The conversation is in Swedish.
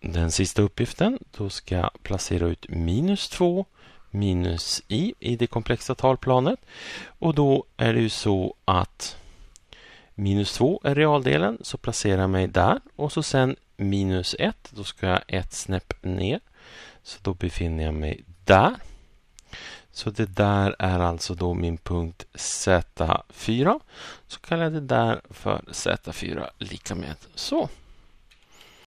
den sista uppgiften. Då ska jag placera ut minus 2 minus i i det komplexa talplanet. Och då är det ju så att minus 2 är realdelen, så placerar jag mig där. Och så sen minus 1, då ska jag ett snäpp ner. Så då befinner jag mig där. Så det där är alltså då min punkt Z4. Så kallar jag det där för Z4 lika med så.